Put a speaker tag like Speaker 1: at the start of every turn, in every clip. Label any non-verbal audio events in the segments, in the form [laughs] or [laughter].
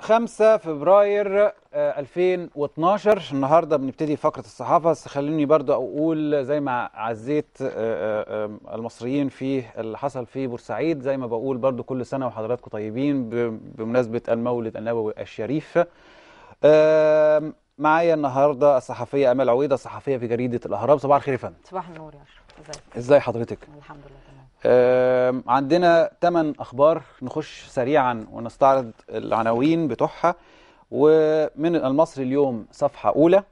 Speaker 1: 5 آه، فبراير 2012 آه، النهارده بنبتدي فقره الصحافه بس خليني برضو اقول زي ما عزيت آه، المصريين في اللي حصل في بورسعيد زي ما بقول برضو كل سنه وحضراتكم طيبين بمناسبه المولد النبوي الشريف معايا النهارده الصحفيه امال عويضه صحفيه في جريده الاهرام صباح الخير يا فندم
Speaker 2: صباح النور يا اشرف
Speaker 1: ازاي ازاي حضرتك الحمد لله عندنا ثمان أخبار نخش سريعا ونستعرض العناوين بتوعها ومن المصري اليوم صفحة أولى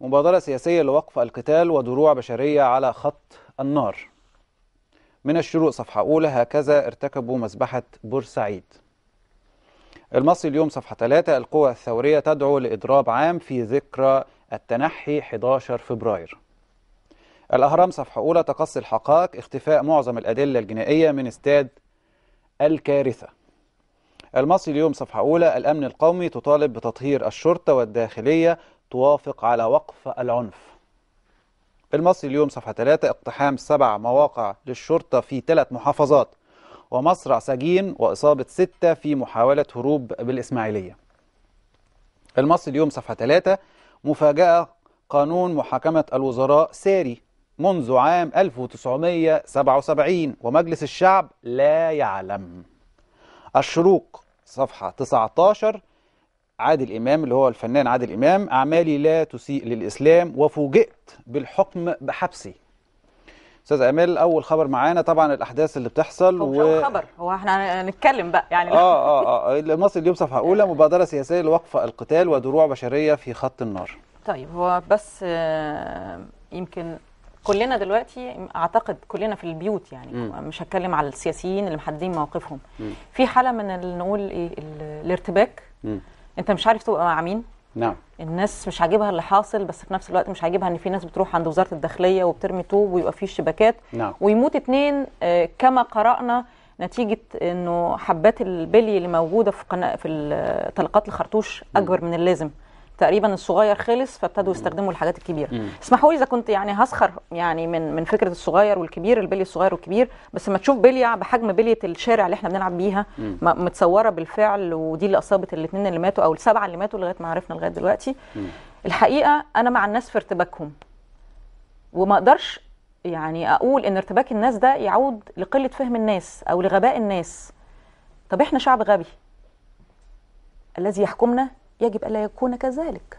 Speaker 1: مبادرة سياسية لوقف القتال ودروع بشرية على خط النار من الشروق صفحة أولى هكذا ارتكبوا مذبحة بورسعيد المصري اليوم صفحة 3 القوى الثورية تدعو لإضراب عام في ذكرى التنحي 11 فبراير الأهرام صفحة أولى تقصي الحقائق اختفاء معظم الأدلة الجنائية من استاد الكارثة المصري اليوم صفحة أولى الأمن القومي تطالب بتطهير الشرطة والداخلية توافق على وقف العنف المصري اليوم صفحة 3 اقتحام سبع مواقع للشرطة في ثلاث محافظات ومصرع سجين وإصابة ستة في محاولة هروب بالإسماعيلية المصري اليوم صفحة 3 مفاجأة قانون محاكمة الوزراء ساري منذ عام 1977 ومجلس الشعب لا يعلم الشروق صفحة 19 عادل إمام اللي هو الفنان عادل إمام أعمالي لا تسيء للإسلام وفوجئت بالحكم بحبسي استاذ امال اول خبر معانا طبعا الاحداث اللي بتحصل هو و... خبر
Speaker 2: هو احنا هنتكلم بقى يعني اه اه
Speaker 1: اه, آه، المصري اليوم صفحه اولى [laughs] مبادره سياسيه لوقف القتال ودروع بشريه في خط النار
Speaker 2: طيب هو بس آه، يمكن كلنا دلوقتي اعتقد كلنا في البيوت يعني م. مش هتكلم على السياسيين اللي محددين مواقفهم م. في حاله من نقول ايه الارتباك م. انت مش عارف تبقى مع مين نعم الناس مش عاجبها اللي حاصل بس في نفس الوقت مش عاجبها ان في ناس بتروح عند وزاره الداخليه وبترمي طوب ويبقى في اشتباكات نعم. ويموت اتنين آه، كما قرانا نتيجه انه حبات البلي اللي موجوده في قناة في طلقات الخرطوش اكبر من اللازم تقريبا الصغير خلص فابتدوا يستخدموا الحاجات الكبيره اسمحوا لي اذا كنت يعني هسخر يعني من من فكره الصغير والكبير البلي الصغير والكبير بس لما تشوف بليه بحجم بليه الشارع اللي احنا بنلعب بيها متصوره بالفعل ودي اللي اصابت الاثنين اللي ماتوا او السبعه اللي ماتوا لغايه ما عرفنا لغايه دلوقتي الحقيقه انا مع الناس في ارتباكهم وما اقدرش يعني اقول ان ارتباك الناس ده يعود لقله فهم الناس او لغباء الناس طب احنا شعب غبي الذي يحكمنا يجب الا يكون كذلك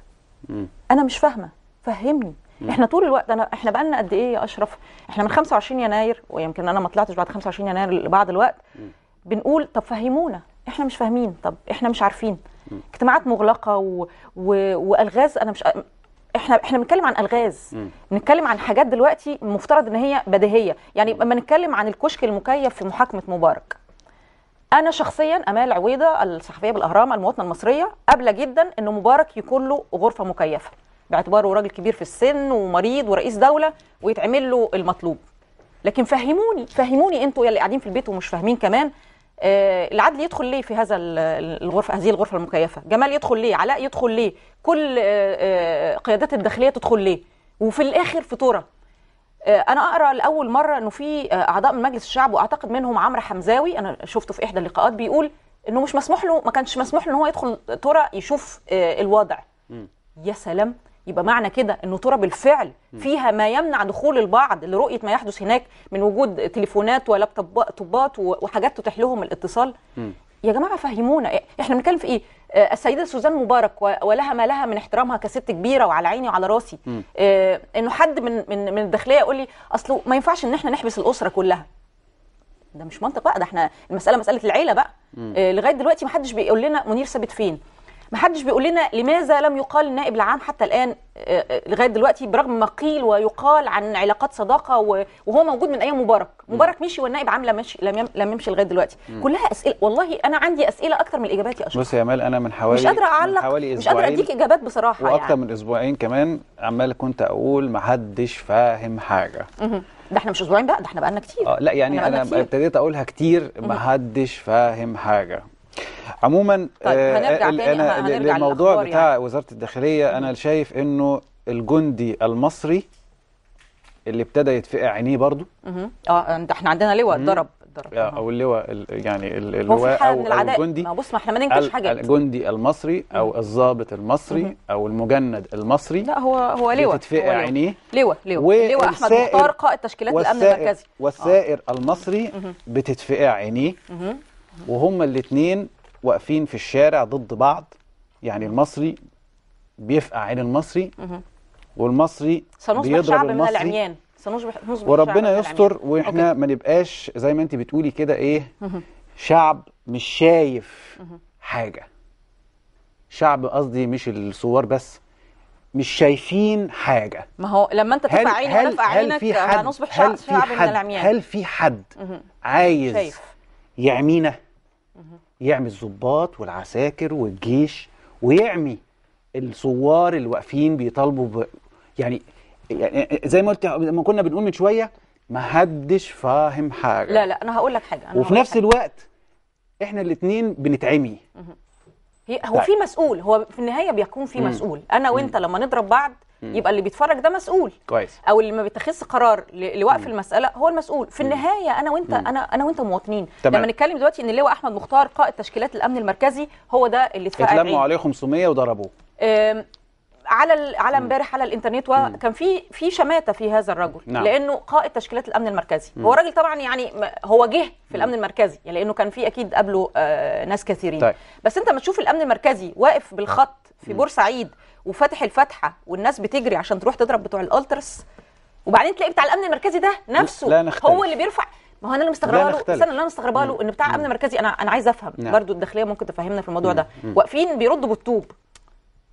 Speaker 2: م. انا مش فاهمه فهمني م. احنا طول الوقت انا احنا بقى لنا قد ايه يا اشرف احنا من 25 يناير ويمكن انا ما طلعتش بعد 25 يناير بعد الوقت م. بنقول طب فهمونا احنا مش فاهمين طب احنا مش عارفين م. اجتماعات مغلقه و... و... والغاز انا مش احنا احنا بنتكلم عن الغاز بنتكلم عن حاجات دلوقتي المفترض ان هي بديهيه يعني لما نتكلم عن الكشك المكيف في محاكمه مبارك انا شخصيا امال عويده الصحفيه بالاهرام المواطنه المصريه قابله جدا ان مبارك يكون له غرفه مكيفه باعتباره راجل كبير في السن ومريض ورئيس دوله ويتعمل له المطلوب لكن فهموني فهموني انتوا يلي قاعدين في البيت ومش فاهمين كمان آه العدل يدخل ليه في هذا الغرفه هذه الغرفه المكيفه جمال يدخل ليه علاء يدخل ليه كل آه آه قيادات الداخليه تدخل ليه وفي الاخر فطوره آه، انا اقرا لاول مره انه في آه، اعضاء من مجلس الشعب واعتقد منهم عمرو حمزاوي انا شفته في احدى اللقاءات بيقول انه مش مسموح له ما كانش مسموح له ان هو يدخل ترى يشوف آه، الوضع م. يا سلام يبقى معنى كده انه ترى بالفعل فيها ما يمنع دخول البعض لرؤيه ما يحدث هناك من وجود تليفونات ولابتوبات وحاجات تتيح لهم الاتصال م. يا جماعه فهمونا احنا بنتكلم في ايه آه، السيده سوزان مبارك ولها ما لها من احترامها كست كبيره وعلى عيني وعلى راسي آه، انه حد من من من الداخليه يقول لي اصله ما ينفعش ان احنا نحبس الاسره كلها ده مش منطق بقى ده احنا المساله مساله العيله بقى آه، لغايه دلوقتي ما حدش بيقول لنا منير ثابت فين ما حدش بيقول لنا لماذا لم يقال النائب العام حتى الان آه، آه، لغايه دلوقتي برغم ما قيل ويقال عن علاقات صداقه وهو موجود من ايام مبارك مبارك مشي والنائب عام لم يمشي لم يمشي لغايه دلوقتي م. كلها اسئله والله انا عندي اسئله اكثر من الاجابات يا اشرف
Speaker 1: بص يا مال انا من حوالي مش قادره اعلق حوالي مش قادره اديك
Speaker 2: اجابات بصراحه يعني يعني. من
Speaker 1: اسبوعين كمان عمال كنت اقول ما حدش فاهم حاجه
Speaker 2: ده احنا مش اسبوعين بقى ده احنا بقالنا كتير اه لا يعني انا ابتديت
Speaker 1: اقولها كتير ما حدش فاهم حاجه عموما طيب آه، هنرجع تاني أنا هنرجع للموضوع يعني. بتاع يعني. وزارة الداخلية أنا شايف إنه الجندي المصري اللي ابتدى يتفقع عينيه برضه
Speaker 2: اه ده احنا عندنا لواء اتضرب
Speaker 1: او اللواء يعني اللواء او, الجندي ما
Speaker 2: بص ما احنا ما ننكرش حاجه الجندي
Speaker 1: المصري او الضابط المصري او المجند المصري لا هو هو لواء بتتفقع عينيه
Speaker 2: لواء لواء لواء احمد مختار قائد تشكيلات الامن المركزي آه.
Speaker 1: والسائر المصري بتتفقع عينيه وهما الاثنين واقفين في الشارع ضد بعض يعني المصري بيفقع عين المصري والمصري بيضرب شعب المصري من العميان
Speaker 2: سنصبح نصبح وربنا يستر
Speaker 1: واحنا ما نبقاش زي ما انت بتقولي كده ايه شعب مش شايف حاجه شعب قصدي مش الثوار بس مش شايفين حاجه ما
Speaker 2: هو لما انت تفقع عيني عينك هنصبح شعب, هل في شعب حد من العميان هل
Speaker 1: في حد عايز يعمينا يعمي الضباط والعساكر والجيش ويعمي الثوار اللي واقفين بيطالبوا ب... يعني يعني زي ما قلت لما كنا بنقول من شويه ما حدش فاهم حاجه لا
Speaker 2: لا انا هقول لك حاجه أنا وفي نفس
Speaker 1: حاجة. الوقت احنا الاثنين بنتعمي
Speaker 2: هو طيب. في مسؤول هو في النهايه بيكون في مسؤول انا وانت لما نضرب بعض مم. يبقى اللي بيتفرج ده مسؤول كويس او اللي ما بيتخذش قرار لوقف مم. المساله هو المسؤول في النهايه انا وانت مم. انا انا وانت مواطنين تمام. لما نتكلم دلوقتي ان اللواء احمد مختار قائد تشكيلات الامن المركزي هو ده اللي اتفقع اتلموا عليه
Speaker 1: 500 وضربوه
Speaker 2: على على امبارح على الانترنت وكان في في شماته في هذا الرجل نعم. لانه قائد تشكيلات الامن المركزي مم. هو راجل طبعا يعني هو جه في الامن المركزي يعني لانه كان في اكيد قبله آه ناس كثيرين طيب. بس انت ما تشوف الامن المركزي واقف بالخط في بورسعيد وفاتح الفتحه والناس بتجري عشان تروح تضرب بتوع الالترس وبعدين تلاقي بتاع الامن المركزي ده نفسه لا هو اللي بيرفع ما هو انا اللي مستغربه له استنى اللي انا مستغربه له ان بتاع الامن المركزي انا انا عايزه افهم نعم. برضو الداخليه ممكن تفهمنا في الموضوع ده واقفين بيردوا بالطوب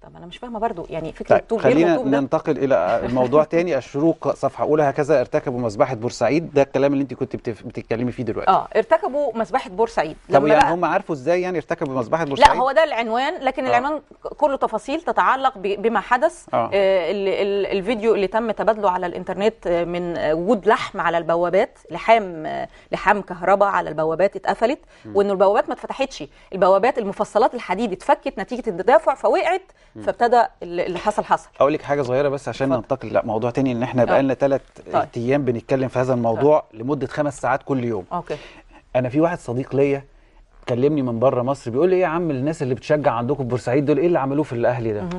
Speaker 2: طب انا مش فاهمه برضو يعني فكره طيب طوب خلينا
Speaker 1: ننتقل الى الموضوع تاني [laughs] الشروق صفحه اولى هكذا ارتكبوا مذبحه بورسعيد ده الكلام اللي انت كنت بتتكلمي فيه دلوقتي اه
Speaker 2: ارتكبوا مذبحه بورسعيد طب يعني بقى... هم
Speaker 1: عارفوا ازاي يعني ارتكبوا مذبحه بورسعيد لا هو
Speaker 2: ده العنوان لكن آه. العنوان كله تفاصيل تتعلق بما حدث آه. آه الفيديو اللي تم تبادله على الانترنت آه، من وجود لحم على البوابات لحام آه، لحام كهرباء على البوابات اتقفلت وان البوابات ما اتفتحتش البوابات المفصلات الحديد اتفكت نتيجه التدافع فوقعت فابتدى اللي حصل حصل
Speaker 1: اقول لك حاجه صغيره بس عشان ننتقل لموضوع تاني ان احنا بقى آه. لنا ثلاث طيب. ايام بنتكلم في هذا الموضوع طيب. لمده خمس ساعات كل يوم اوكي انا في واحد صديق ليا كلمني من بره مصر بيقول لي ايه يا عم الناس اللي بتشجع عندكم في بورسعيد دول ايه اللي عملوه في الاهلي ده؟ اه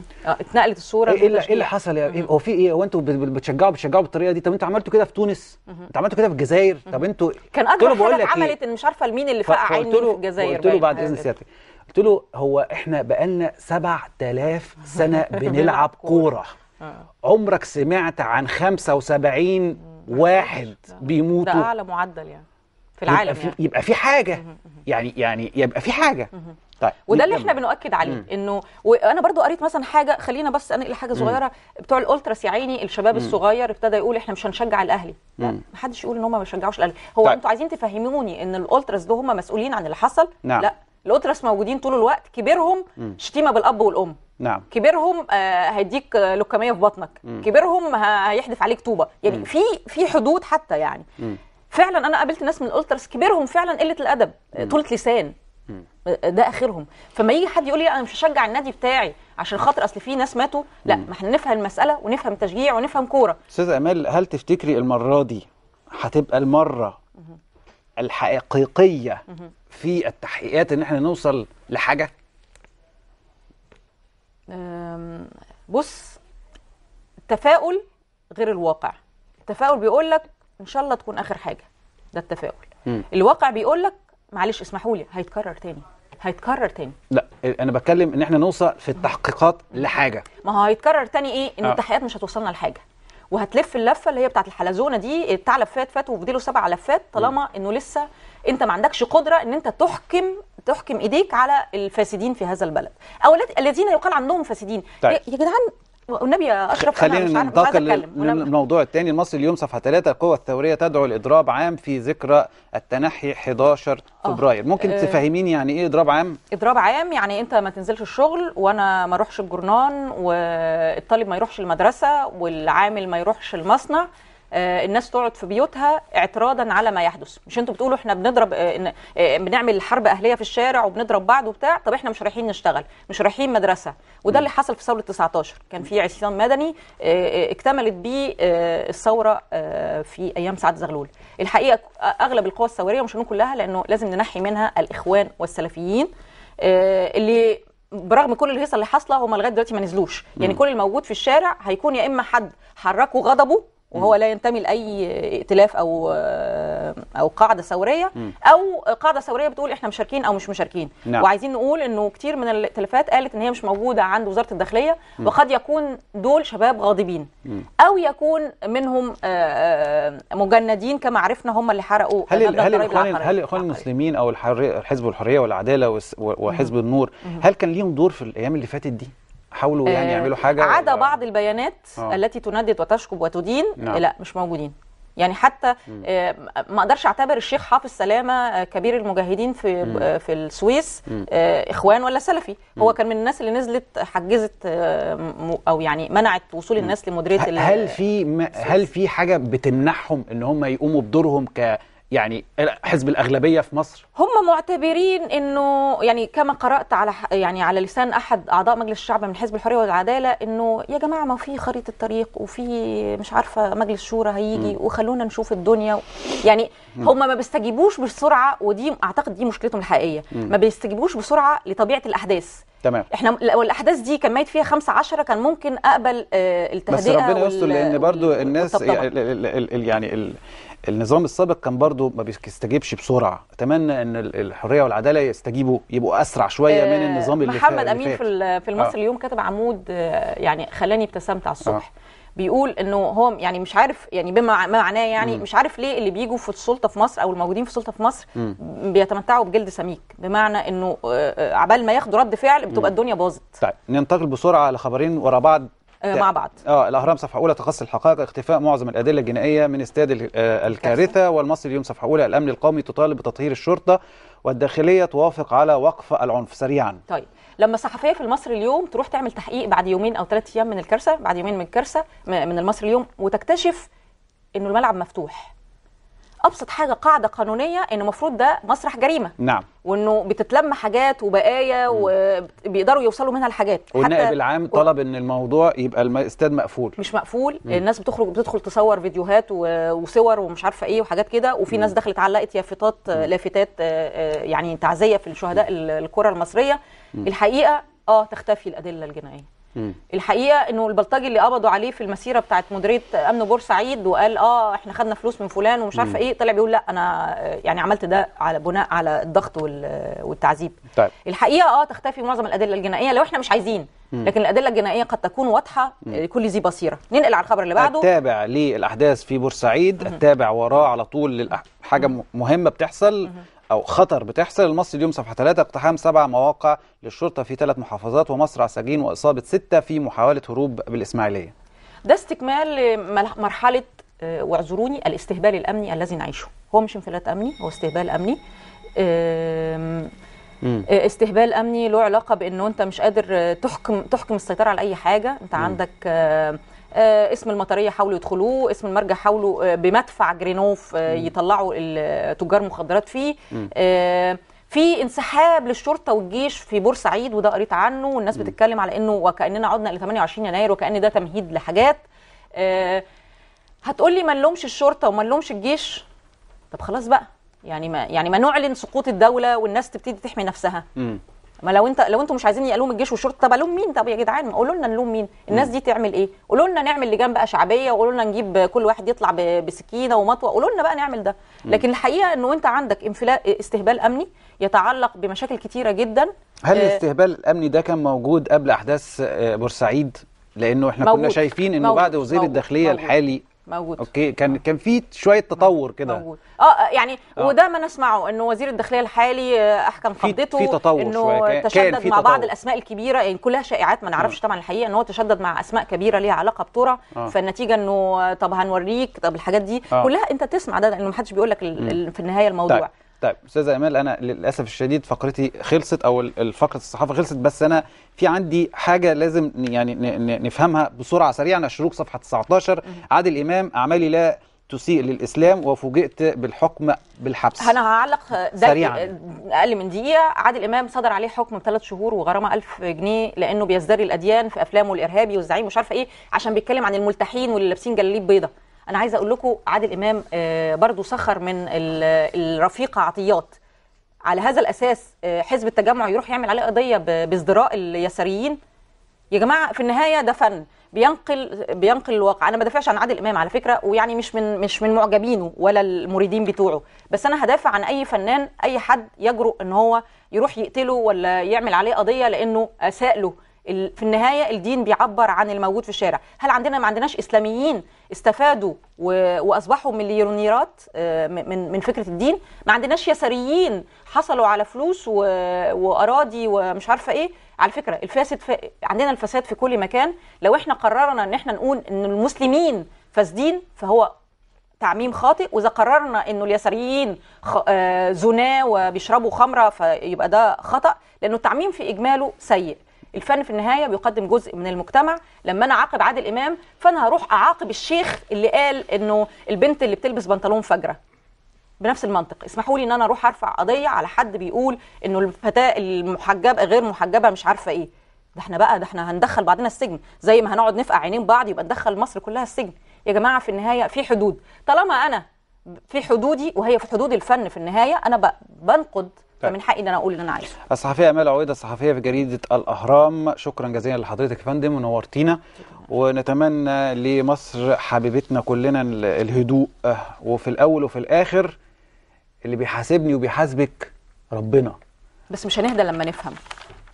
Speaker 2: اتنقلت الصوره ايه, إيه اللي, إيه اللي
Speaker 1: حصل يا هو في ايه هو انتوا بتشجعوا بتشجعوا بالطريقه دي طب انتوا عملتوا كده في تونس؟ انتوا عملتوا كده في الجزائر؟ طب انتوا كان اكبر حاجه إيه؟ عملت
Speaker 2: ان مش عارفه لمين اللي فقع عيني في الجزائر قلت له بعد اذن آه، آه. سيادتك
Speaker 1: قلت له هو احنا بقالنا 7000 سنه [laughs] بنلعب كوره آه. عمرك سمعت عن 75 واحد بيموتوا ده اعلى
Speaker 2: معدل يعني
Speaker 1: في العالم يبقى في, يعني. يبقى في حاجه يعني يعني يبقى في حاجه طيب وده اللي احنا
Speaker 2: بنؤكد عليه مم. انه وانا برضو قريت مثلا حاجه خلينا بس انقل حاجه صغيره مم. بتوع الالتراس يا عيني الشباب مم. الصغير ابتدى يقول احنا مش هنشجع الاهلي لا حدش يقول ان هم ما بيشجعوش الاهلي هو طيب. انتوا عايزين تفهموني ان الالتراس دول هم مسؤولين عن اللي حصل نعم. لا الاوترس موجودين طول الوقت كبيرهم م. شتيمة بالأب والأم نعم كبيرهم آه هيديك لكمية في بطنك م. كبيرهم هيحدف عليك طوبة يعني م. في في حدود حتى يعني م. فعلا أنا قابلت ناس من الألترس كبيرهم فعلا قلة الأدب طولة لسان آه، ده اخرهم فما يجي حد يقول لي انا مش هشجع النادي بتاعي عشان خاطر اصل في ناس ماتوا لا ما احنا نفهم المساله ونفهم تشجيع ونفهم كوره
Speaker 1: استاذ امال هل تفتكري المره دي هتبقى المره الحقيقيه في التحقيقات ان احنا نوصل لحاجه
Speaker 2: بص التفاؤل غير الواقع التفاؤل بيقول لك ان شاء الله تكون اخر حاجه ده التفاؤل م. الواقع بيقول لك معلش اسمحوا لي هيتكرر تاني هيتكرر تاني
Speaker 1: لا انا بتكلم ان احنا نوصل في التحقيقات لحاجه
Speaker 2: ما هو هيتكرر تاني ايه ان آه. التحقيقات مش هتوصلنا لحاجه وهتلف اللفه اللي هي بتاعت الحلزونه دي بتاع لفات فات وفضلوا سبع لفات طالما انه لسه انت ما عندكش قدره ان انت تحكم تحكم ايديك على الفاسدين في هذا البلد او الذين يقال عنهم فاسدين طيب. يا جدعان والنبي يا اشرف خلينا ننتقل للموضوع
Speaker 1: الثاني المصري اليوم صفحه 3 القوى الثوريه تدعو لاضراب عام في ذكرى التنحي 11 آه، فبراير ممكن أه تفهميني يعني ايه اضراب عام
Speaker 2: اضراب عام يعني انت ما تنزلش الشغل وانا ما اروحش الجرنان والطالب ما يروحش المدرسه والعامل ما يروحش المصنع آه، الناس تقعد في بيوتها اعتراضا على ما يحدث مش انتوا بتقولوا احنا بنضرب آه، آه، بنعمل حرب اهليه في الشارع وبنضرب بعض وبتاع طب احنا مش رايحين نشتغل مش رايحين مدرسه وده اللي حصل في ثوره 19 كان في عصيان مدني اكتملت بيه الثوره في ايام سعد زغلول الحقيقه اغلب القوى الثوريه مش كلها لانه لازم ننحي منها الاخوان والسلفيين اللي برغم كل الهيصه اللي حاصله هم لغايه دلوقتي ما نزلوش يعني كل الموجود في الشارع هيكون يا اما حد حركه غضبه وهو لا ينتمي لاي ائتلاف او او قاعده ثوريه او قاعده ثوريه بتقول احنا مشاركين او مش مشاركين نعم. وعايزين نقول انه كتير من الائتلافات قالت ان هي مش موجوده عند وزاره الداخليه وقد يكون دول شباب غاضبين او يكون منهم آه، آه، مجندين كما عرفنا هم اللي حرقوا هل هل الاخوان هل
Speaker 1: الاخوان المسلمين او الحزب الحريه والعداله وحزب النور هل كان ليهم دور في الايام اللي فاتت دي؟ يحاولوا يعني آه، يعملوا حاجه عدا بعض
Speaker 2: البيانات آه. التي تندد وتشكب وتدين نعم. لا مش موجودين يعني حتى آه، ما اقدرش اعتبر الشيخ حافظ سلامه آه، كبير المجاهدين في مم. في السويس مم. اخوان ولا سلفي مم. هو كان من الناس اللي نزلت حجزت او يعني منعت وصول الناس
Speaker 1: لمديريه هل في هل في حاجه بتمنحهم ان هم يقوموا بدورهم ك يعني حزب الاغلبيه في مصر
Speaker 2: هم معتبرين انه يعني كما قرات على يعني على لسان احد اعضاء مجلس الشعب من حزب الحريه والعداله انه يا جماعه ما في خريطه طريق وفي مش عارفه مجلس شورى هيجي م. وخلونا نشوف الدنيا يعني م. هم ما بيستجيبوش بسرعه ودي اعتقد دي مشكلتهم الحقيقيه م. ما بيستجيبوش بسرعه لطبيعه الاحداث تمام احنا الاحداث دي كان ميت فيها 5 10 كان ممكن اقبل آه، التهدئه بس ربنا يستر لان
Speaker 1: برضو الناس يعني, يعني النظام السابق كان برضو ما بيستجيبش بسرعه اتمنى ان الحريه والعداله يستجيبوا يبقوا اسرع شويه من آه، النظام اللي محمد اللي امين في في المصري آه.
Speaker 2: اليوم كتب عمود آه، يعني خلاني ابتسمت على الصبح آه. بيقول انه هو يعني مش عارف يعني بما معناه يعني م. مش عارف ليه اللي بيجوا في السلطه في مصر او الموجودين في السلطه في مصر م. بيتمتعوا بجلد سميك بمعنى انه آه، عبال ما ياخدوا رد فعل بتبقى م. الدنيا باظت
Speaker 1: طيب ننتقل بسرعه لخبرين ورا بعض آه، يعني مع بعض اه الاهرام صفحه اولى تخص الحقائق اختفاء معظم الادله الجنائيه من استاد آه، الكارثه والمصري اليوم صفحه اولى الامن القومي تطالب بتطهير الشرطه والداخليه توافق على وقف العنف سريعا
Speaker 2: طيب لما صحفيه في المصر اليوم تروح تعمل تحقيق بعد يومين او ثلاث ايام من الكارثه بعد يومين من الكارثه من المصري اليوم وتكتشف انه الملعب مفتوح ابسط حاجه قاعده قانونيه ان المفروض ده مسرح جريمه نعم وانه بتتلم حاجات وبقايا وبيقدروا يوصلوا منها لحاجات والنائب
Speaker 1: العام طلب ان الموضوع يبقى الاستاد مقفول مش مقفول مم. الناس
Speaker 2: بتخرج بتدخل تصور فيديوهات وصور ومش عارفه ايه وحاجات كده وفي مم. ناس دخلت علقت يافطات لافتات آه، آه، يعني تعزيه في الشهداء الكره المصريه مم. الحقيقه اه تختفي الادله الجنائيه مم. الحقيقه انه البلطجي اللي قبضوا عليه في المسيره بتاعه مديريه امن بورسعيد وقال اه احنا خدنا فلوس من فلان ومش عارفه ايه طلع بيقول لا انا يعني عملت ده على بناء على الضغط
Speaker 1: والتعذيب طيب.
Speaker 2: الحقيقه اه تختفي معظم الادله الجنائيه لو احنا مش عايزين مم. لكن الادله الجنائيه قد تكون واضحه لكل آه، ذي بصيره ننقل على الخبر اللي بعده
Speaker 1: التابع للاحداث في بورسعيد التابع وراه على طول حاجه مهمه بتحصل مم. أو خطر بتحصل المصري اليوم صفحة 3 اقتحام سبع مواقع للشرطة في ثلاث محافظات ومصرع سجين وإصابة ستة في محاولة هروب بالإسماعيلية
Speaker 2: ده استكمال مرحلة آه، واعذروني الاستهبال الأمني الذي نعيشه هو مش انفلات أمني هو استهبال أمني آه، استهبال أمني له علاقة بأنه أنت مش قادر آه، تحكم تحكم السيطرة على أي حاجة أنت عندك آه، اسم المطريه حاولوا يدخلوه اسم المرجع حاولوا آه، بمدفع جرينوف آه، يطلعوا تجار مخدرات فيه في انسحاب للشرطه والجيش في بورسعيد وده قريت عنه والناس بتتكلم على انه وكاننا عدنا ل 28 يناير وكان ده تمهيد لحاجات هتقولي ما نلومش الشرطه وما نلومش الجيش طب خلاص بقى يعني ما يعني ما نعلن سقوط الدوله والناس تبتدي تحمي نفسها ما لو انت لو انتم مش عايزين يقلوم الجيش والشرطه طب الوم مين طب يا جدعان قولوا لنا نلوم مين الناس دي تعمل ايه قولوا لنا نعمل لجان بقى شعبيه وقولوا لنا نجيب كل واحد يطلع بسكينه ومطوه قولوا لنا بقى نعمل ده لكن الحقيقه انه انت عندك انفلات استهبال امني يتعلق بمشاكل كتيره جدا
Speaker 1: هل آه، الاستهبال الامني ده كان موجود قبل احداث آه، بورسعيد لانه احنا موجود. كنا شايفين انه موجود. بعد وزير موجود. الداخليه موجود. الحالي موجود اوكي كان كان في شويه تطور كده موجود
Speaker 2: اه, آه، يعني أوه. وده ما نسمعه انه وزير الداخليه الحالي آه، احكم حضته في تطور انه تشدد مع بعض الاسماء الكبيره يعني كلها شائعات ما نعرفش طبعا الحقيقه ان هو تشدد مع اسماء كبيره ليها علاقه بترى آه. فالنتيجه انه طب هنوريك طب الحاجات دي أوه. كلها انت تسمع ده لانه ما حدش بيقول لك في النهايه الموضوع طيب.
Speaker 1: طيب استاذ امال انا للاسف الشديد فقرتي خلصت او فقره الصحافه خلصت بس انا في عندي حاجه لازم يعني نفهمها بسرعه سريعا الشروق صفحه 19 عادل امام اعمالي لا تسيء للاسلام وفوجئت بالحكم بالحبس انا
Speaker 2: هعلق ده سريعا اقل من دقيقه عادل امام صدر عليه حكم بثلاث شهور وغرامه 1000 جنيه لانه بيزدري الاديان في افلامه الارهابي والزعيم مش عارفه ايه عشان بيتكلم عن الملتحين واللي لابسين جلاليب بيضه انا عايزه اقول لكم عادل امام آه، برضو سخر من الرفيقه عطيات على هذا الاساس آه، حزب التجمع يروح يعمل عليه قضيه بازدراء اليساريين يا جماعه في النهايه ده فن بينقل بينقل الواقع انا ما بدافعش عن عادل امام على فكره ويعني مش من مش من معجبينه ولا المريدين بتوعه بس انا هدافع عن اي فنان اي حد يجرؤ ان هو يروح يقتله ولا يعمل عليه قضيه لانه اساء له في النهايه الدين بيعبر عن الموجود في الشارع هل عندنا ما عندناش اسلاميين استفادوا واصبحوا مليونيرات آه، من فكره الدين ما عندناش يساريين حصلوا على فلوس واراضي ومش عارفه ايه على فكره الفاسد ف... عندنا الفساد في كل مكان لو احنا قررنا ان احنا نقول ان المسلمين فاسدين فهو تعميم خاطئ واذا قررنا انه اليساريين خ... آه زنا وبيشربوا خمره فيبقى ده خطا لانه التعميم في اجماله سيء الفن في النهايه بيقدم جزء من المجتمع لما انا اعاقب عادل امام فانا هروح اعاقب الشيخ اللي قال انه البنت اللي بتلبس بنطلون فجره بنفس المنطق اسمحوا لي ان انا اروح ارفع قضيه على حد بيقول انه الفتاه المحجبه غير محجبه مش عارفه ايه ده احنا بقى ده احنا هندخل بعضنا السجن زي ما هنقعد نفقع عينين بعض يبقى ندخل مصر كلها السجن يا جماعه في النهايه في حدود طالما انا في حدودي وهي في حدود الفن في النهايه انا بنقد طيب. فمن حقي ان انا اقول اللي انا عايزه
Speaker 1: الصحفيه امال عويده الصحفيه في جريده الاهرام شكرا جزيلا لحضرتك يا فندم ونورتينا ونتمنى لمصر حبيبتنا كلنا الهدوء آه، وفي الاول وفي الاخر اللي بيحاسبني وبيحاسبك ربنا
Speaker 2: بس مش هنهدى لما نفهم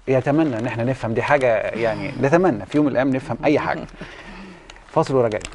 Speaker 1: يتمنى ان احنا نفهم دي حاجه يعني نتمنى في يوم من الايام نفهم اي حاجه [laughs] فاصل ورجعنا